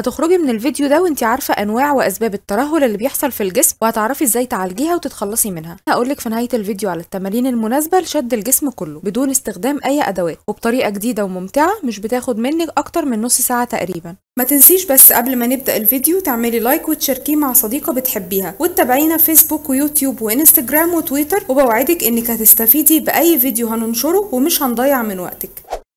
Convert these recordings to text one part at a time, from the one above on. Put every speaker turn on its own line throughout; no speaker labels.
هتخرجي من الفيديو ده وانت عارفه انواع واسباب الترهل اللي بيحصل في الجسم وهتعرفي ازاي تعالجيها وتتخلصي منها هقولك في نهايه الفيديو على التمارين المناسبه لشد الجسم كله بدون استخدام اي ادوات وبطريقه جديده وممتعه مش بتاخد منك اكتر من نص ساعه تقريبا ما تنسيش بس قبل ما نبدا الفيديو تعملي لايك وتشاركيه مع صديقه بتحبيها وتتابعينا فيسبوك ويوتيوب وانستجرام وتويتر وبوعدك انك هتستفيدي باي فيديو هننشره ومش هنضيع من وقتك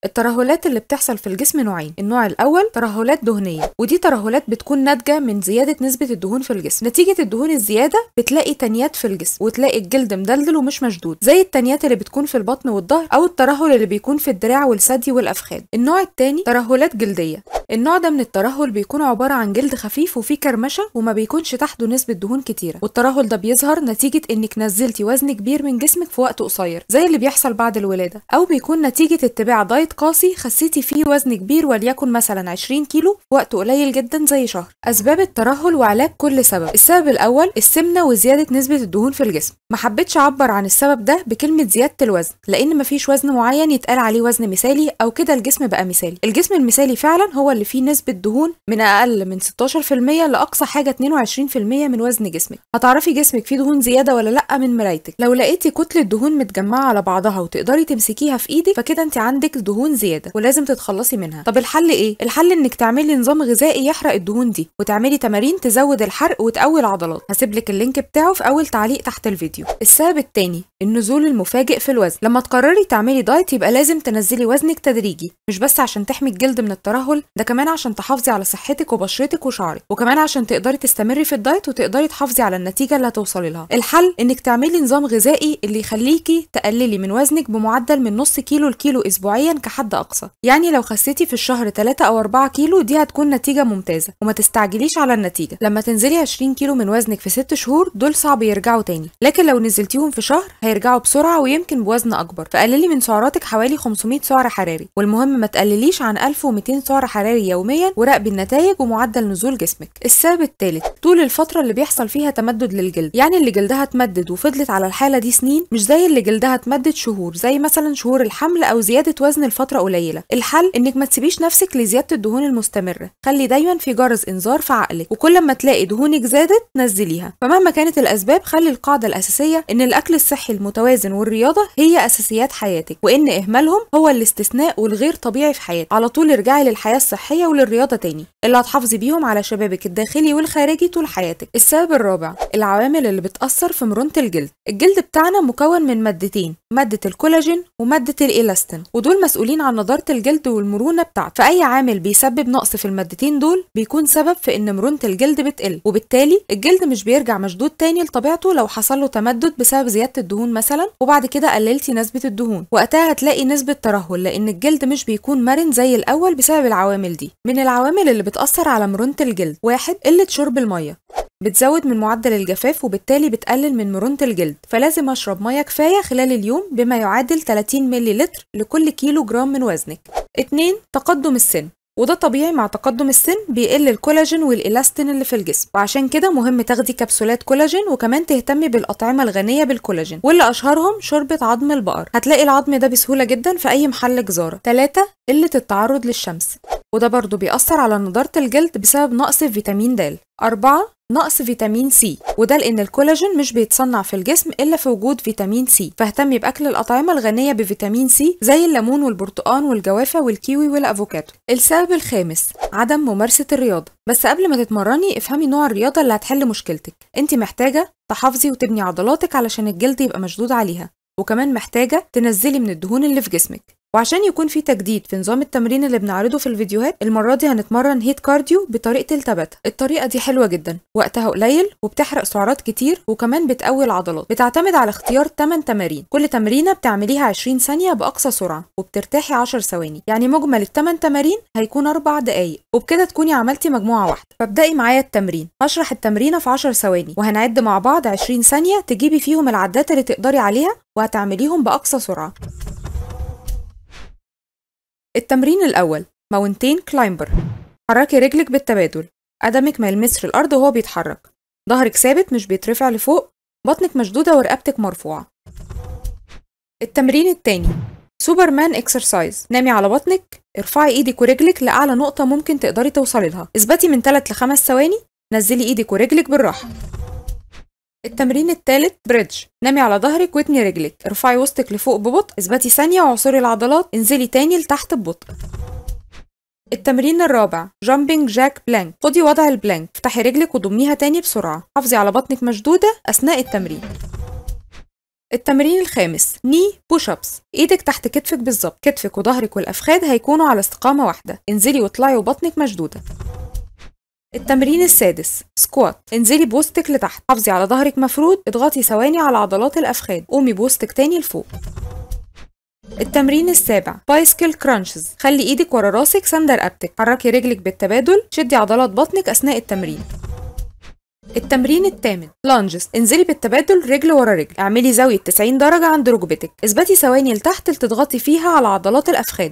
الترهلات اللي بتحصل في الجسم نوعين النوع الاول ترهلات دهنيه ودي ترهلات بتكون ناتجه من زياده نسبه الدهون في الجسم نتيجه الدهون الزياده بتلاقي تنيات في الجسم وتلاقي الجلد مدلدل ومش مشدود زي التنيات اللي بتكون في البطن والظهر او الترهل اللي بيكون في الدراع والثدي والافخاد النوع الثاني ترهلات جلديه النوع ده من الترهل بيكون عباره عن جلد خفيف وفيه كرمشه وما بيكونش تحته نسبه دهون كتيره والترهل ده بيظهر نتيجه انك نزلتي وزن كبير من جسمك في وقت قصير زي اللي بيحصل بعد الولاده او بيكون نتيجه اتباع دايت قاسي خسيتي فيه وزن كبير وليكن مثلا 20 كيلو في وقت قليل جدا زي شهر اسباب الترهل وعلاج كل سبب السبب الاول السمنه وزياده نسبه الدهون في الجسم ما حبيتش اعبر عن السبب ده بكلمه زياده الوزن لان مفيش وزن معين يتقال عليه وزن مثالي او كده الجسم بقى مثالي الجسم المثالي فعلا هو اللي فيه نسبه دهون من اقل من 16% لاقصى حاجه 22% من وزن جسمك هتعرفي جسمك فيه دهون زياده ولا لا من مرايتك لو لقيتي كتله دهون متجمعه على بعضها وتقدري تمسكيها في ايدك فكده انت عندك دهون دهون زياده ولازم تتخلصي منها طب الحل ايه الحل انك تعملي نظام غذائي يحرق الدهون دي وتعملي تمارين تزود الحرق وتقوي العضلات هسيب لك اللينك بتاعه في اول تعليق تحت الفيديو السبب الثاني النزول المفاجئ في الوزن لما تقرري تعملي دايت يبقى لازم تنزلي وزنك تدريجي مش بس عشان تحمي الجلد من الترهل ده كمان عشان تحافظي على صحتك وبشرتك وشعرك وكمان عشان تقدري تستمري في الدايت وتقدري تحافظي على النتيجه اللي هتوصلي لها الحل انك تعملي نظام غذائي اللي يخليكي تقللي من وزنك بمعدل من نص كيلو لكيلو اسبوعيا حد أقصى يعني لو خسيتي في الشهر 3 أو 4 كيلو دي هتكون نتيجة ممتازة وما تستعجليش على النتيجة لما تنزلي 20 كيلو من وزنك في 6 شهور دول صعب يرجعوا تاني لكن لو نزلتيهم في شهر هيرجعوا بسرعة ويمكن بوزن أكبر فقللي من سعراتك حوالي 500 سعر حراري والمهم ما تقلليش عن 1200 سعر حراري يوميا وراقبي النتائج ومعدل نزول جسمك السبب الثالث طول الفترة اللي بيحصل فيها تمدد للجلد يعني اللي جلدها اتمدد وفضلت على الحالة دي سنين مش زي اللي جلدها اتمدد شهور زي مثلا شهور الحمل أو زيادة وزن لفتره قليله الحل انك ما تسيبيش نفسك لزياده الدهون المستمره خلي دايما في جرس انذار في عقلك وكل ما تلاقي دهونك زادت نزليها فمهما كانت الاسباب خلي القاعده الاساسيه ان الاكل الصحي المتوازن والرياضه هي اساسيات حياتك وان اهمالهم هو الاستثناء والغير طبيعي في حياتك على طول ارجعي للحياه الصحيه وللرياضه تاني اللي هتحافظي بيهم على شبابك الداخلي والخارجي طول حياتك السبب الرابع العوامل اللي بتاثر في مرونه الجلد الجلد بتاعنا مكون من مادتين ماده الكولاجين وماده الايلاستين ودول مسؤولين مسؤولين عن نضاره الجلد والمرونه بتاعته فاي عامل بيسبب نقص في المادتين دول بيكون سبب في ان مرونه الجلد بتقل وبالتالي الجلد مش بيرجع مشدود تاني لطبيعته لو حصل له تمدد بسبب زياده الدهون مثلا وبعد كده قللتي نسبه الدهون وقتها هتلاقي نسبه ترهل لان الجلد مش بيكون مرن زي الاول بسبب العوامل دي من العوامل اللي بتاثر على مرونه الجلد واحد قله شرب الميه بتزود من معدل الجفاف وبالتالي بتقلل من مرونة الجلد فلازم أشرب مية كفاية خلال اليوم بما يعادل 30 ملل لكل كيلو جرام من وزنك 2 تقدم السن وده طبيعي مع تقدم السن بيقل الكولاجين والإلاستين اللي في الجسم وعشان كده مهم تاخدي كبسولات كولاجين وكمان تهتمي بالأطعمة الغنية بالكولاجين واللي أشهرهم شوربة عظم البقر هتلاقي العظم ده بسهولة جدا في أي محل جزارة 3 قلة التعرض للشمس وده برضه بيأثر على نضارة الجلد بسبب نقص فيتامين د أربعة نقص فيتامين سي وده لأن الكولاجين مش بيتصنع في الجسم إلا في وجود فيتامين سي فاهتمي بأكل الأطعمة الغنية بفيتامين سي زي الليمون والبرتقان والجوافة والكيوي والأفوكادو السبب الخامس عدم ممارسة الرياضة بس قبل ما تتمرني افهمي نوع الرياضة اللي هتحل مشكلتك انت محتاجة تحافظي وتبني عضلاتك علشان الجلد يبقى مشدود عليها وكمان محتاجة تنزلي من الدهون اللي في جسمك وعشان يكون في تجديد في نظام التمرين اللي بنعرضه في الفيديوهات المرة دي هنتمرن هيت كارديو بطريقة التباتا الطريقة دي حلوة جدا وقتها قليل وبتحرق سعرات كتير وكمان بتقوي العضلات بتعتمد على اختيار 8 تمارين كل تمرينة بتعمليها 20 ثانية بأقصى سرعة وبترتاحي 10 ثواني يعني مجمل الثمان تمارين هيكون 4 دقايق وبكده تكوني عملتي مجموعة واحدة فابدأي معايا التمرين هشرح التمرينة في 10 ثواني وهنعد مع بعض 20 ثانية تجيبي فيهم العدات اللي تقدري عليها وهتعمليهم بأقصى سرعة التمرين الأول ماونتين كلايمبر حركي رجلك بالتبادل قدمك ما يلمسش الأرض وهو بيتحرك ظهرك ثابت مش بيترفع لفوق بطنك مشدودة ورقبتك مرفوعة التمرين التاني سوبرمان اكسرسايز نامي على بطنك ارفعي ايدك ورجلك لأعلى نقطة ممكن تقدري توصلي لها اثبتي من 3 ل 5 ثواني نزلي ايدك ورجلك بالراحة التمرين الثالث بريدج نامي على ظهرك واتني رجلك ارفعي وسطك لفوق ببطء اثبتي ثانية وعصري العضلات انزلي تاني لتحت ببطء التمرين الرابع جامبينج جاك بلانك خدي وضع البلانك افتحي رجلك وضميها تاني بسرعة حافظي على بطنك مشدودة أثناء التمرين التمرين الخامس ني بوش ابس ايدك تحت كتفك بالظبط كتفك وظهرك والافخاذ هيكونوا على استقامه واحده انزلي واطلعي وبطنك مشدوده التمرين السادس سكوات انزلي بوستك لتحت حافظي على ظهرك مفرود اضغطي ثواني على عضلات الافخاد قومي بوستك تاني لفوق التمرين السابع بايسكل كرانشز خلي ايدك ورا راسك سندر رقبتك حركي رجلك بالتبادل شدي عضلات بطنك اثناء التمرين التمرين الثامن لانجز انزلي بالتبادل رجل ورا رجل اعملي زاوية 90 درجة عند ركبتك اثبتي ثواني لتحت لتضغطي فيها على عضلات الافخاد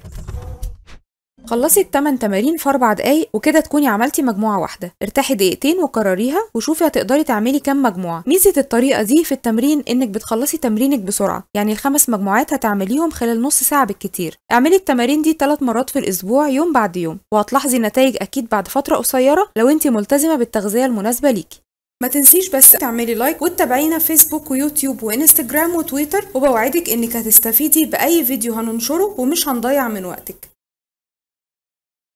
خلصي التمن تمارين في أربع دقايق وكده تكوني عملتي مجموعة واحدة ارتاحي دقيقتين وكرريها وشوفي هتقدري تعملي كام مجموعة ميزة الطريقة دي في التمرين إنك بتخلصي تمرينك بسرعة يعني الخمس مجموعات هتعمليهم خلال نص ساعة بالكتير اعملي التمارين دي ثلاث مرات في الأسبوع يوم بعد يوم وهتلاحظي نتائج أكيد بعد فترة قصيرة لو أنت ملتزمة بالتغذية المناسبة ليكي ما تنسيش بس تعملي لايك وتتابعينا فيسبوك ويوتيوب وانستجرام وتويتر وبوعدك انك هتستفيدي باي فيديو هننشره ومش هنضيع من وقتك